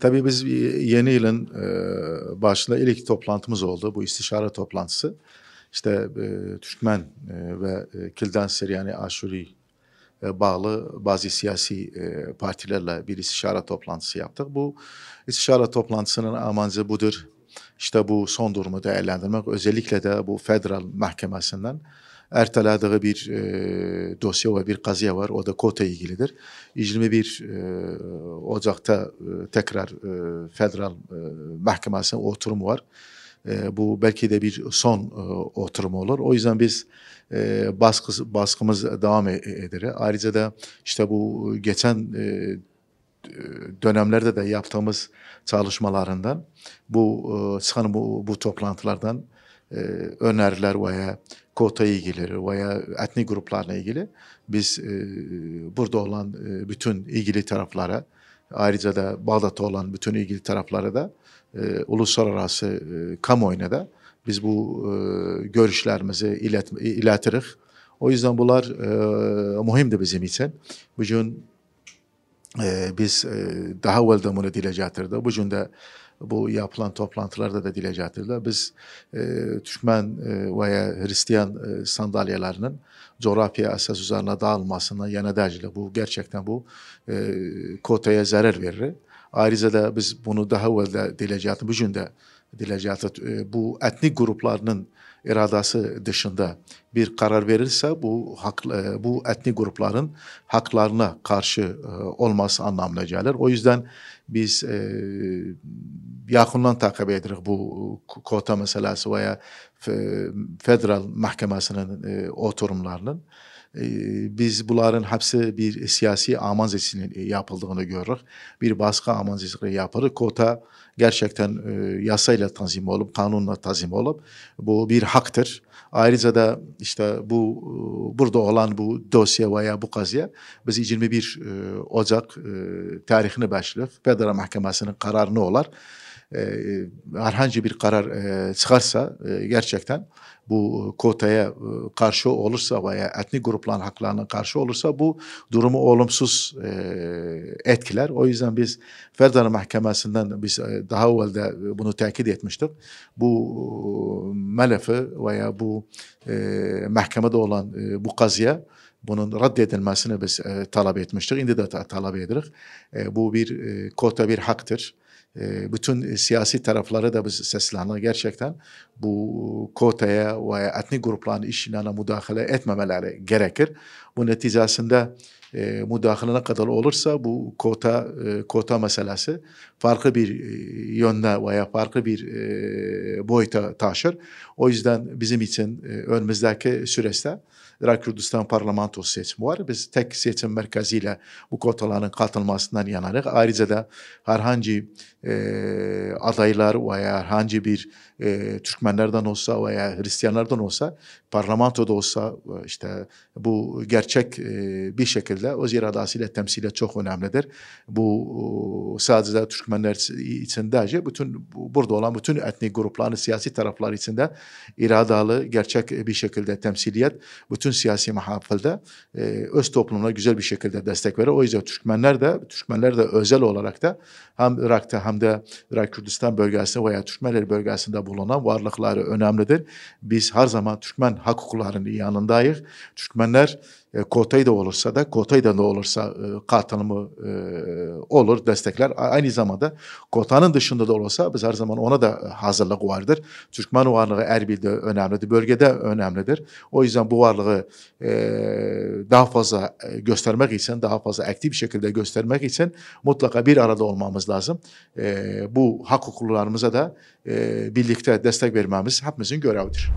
Tabii biz e, yeni yılın e, başında ilk toplantımız oldu. Bu istişare toplantısı. İşte e, Türkmen e, ve Kildan yani Aşuri bağlı bazı siyasi partilerle bir istişare toplantısı yaptık. Bu istişare toplantısının amacı budur. İşte bu son durumu değerlendirmek özellikle de bu federal mahkemesinden ertaladığı bir e, dosya ve bir kazıya var. O da KOTA ilgilidir. 21 e, Ocak'ta e, tekrar e, federal e, mahkemesinin oturumu var. E, bu belki de bir son e, oturumu olur. O yüzden biz e, baskı, baskımız devam e, eder. Ayrıca da işte bu geçen e, dönemlerde de yaptığımız çalışmalarından bu çıkan e, bu, bu toplantılardan e, öneriler veya kota ilgileri veya etnik gruplarla ilgili biz e, burada olan e, bütün ilgili taraflara ayrıca da Bağdat'ta olan bütün ilgili taraflara da uluslararası kamuoyuna da biz bu görüşlerimizi ilet, iletirik. O yüzden bunlar e, mühimdir bizim için. Bugün e, biz e, daha evvel de bunu dile getirdik. Bugün de bu yapılan toplantılarda da dile getirdiler. Biz e, Türkmen e, veya Hristiyan e, sandalyelerinin coğrafya esas üzerine dağılmasına yana derciyle bu gerçekten bu e, kotaya zarar verir. Ayrıca da biz bunu daha evvel de dile getirdik. Bugün de ediləcəyi e, bu etnik gruplarının iradası dışında bir karar verirse bu hak, e, bu etnik grupların haklarına karşı e, olması anlamına gelir. O yüzden biz e, yakından takip edirik bu kota meselesi veya federal mahkemesinin e, oturumlarının. Ee, biz bunların hepsi bir siyasi amanzesinin e, yapıldığını görürük. Bir baskı amanzesini yaparız. Kota gerçekten e, yasayla tanzim olup, kanunla tanzim olup bu bir haktır. Ayrıca da işte bu e, burada olan bu dosya veya bu kazıya biz 21 Ocak tarihini başlıyoruz. Federal Mahkemesi'nin ne olar. E, herhangi bir karar e, çıkarsa e, gerçekten bu kotaya karşı olursa veya etnik grupların haklarına karşı olursa bu durumu olumsuz etkiler. O yüzden biz Ferdana Mahkemesi'nden biz daha evvelde bunu tekit etmiştik. Bu melefi veya bu e, mahkemede olan bu kazıya bunun reddedilmesini biz e, talep etmiştik. Şimdi de talep edirik. bu bir kota bir haktır. Ee, bütün e, siyasi taraflara da biz seslendik gerçekten. Bu kotaya veya etnik grupların işlerine müdahale etmemeleri gerekir. Bu neticesinde e, müdahale kadar olursa bu kota e, kota meselesi farklı bir e, yönde veya farklı bir e, boyuta taşır. O yüzden bizim için e, önümüzdeki süreçte Irak Kürdistan parlamento seçimi var. Biz tek seçim merkeziyle bu kotaların katılmasından yanarız. Ayrıca da herhangi e, adaylar veya hangi bir e, Türkmenlerden olsa veya Hristiyanlardan olsa parlamentoda olsa e, işte bu gerçek e, bir şekilde öz iradesiyle temsile çok önemlidir. Bu sadece Türkmenler için değil, bütün burada olan bütün etnik grupların siyasi taraflar içinde iradalı gerçek bir şekilde temsiliyet bütün siyasi mahafilde e, öz toplumuna güzel bir şekilde destek verir. O yüzden Türkmenler de Türkmenler de özel olarak da hem Irak'ta Irak'ta hem de Irak Kürdistan bölgesinde veya Türkmenler bölgesinde bulunan varlıkları önemlidir. Biz her zaman Türkmen hak hukuklarının yanındayız. Türkmenler e, Kotay da olursa da Kotay da ne olursa e, katılımı e, olur destekler. Aynı zamanda Kota'nın dışında da olursa biz her zaman ona da e, hazırlık vardır. Türkmen varlığı Erbil'de önemlidir. Bölgede önemlidir. O yüzden bu varlığı e, daha fazla e, göstermek için daha fazla aktif bir şekilde göstermek için mutlaka bir arada olmamız lazım. E, bu hak hukuklarımıza da e, birlikte destek vermemiz hepimizin görevidir.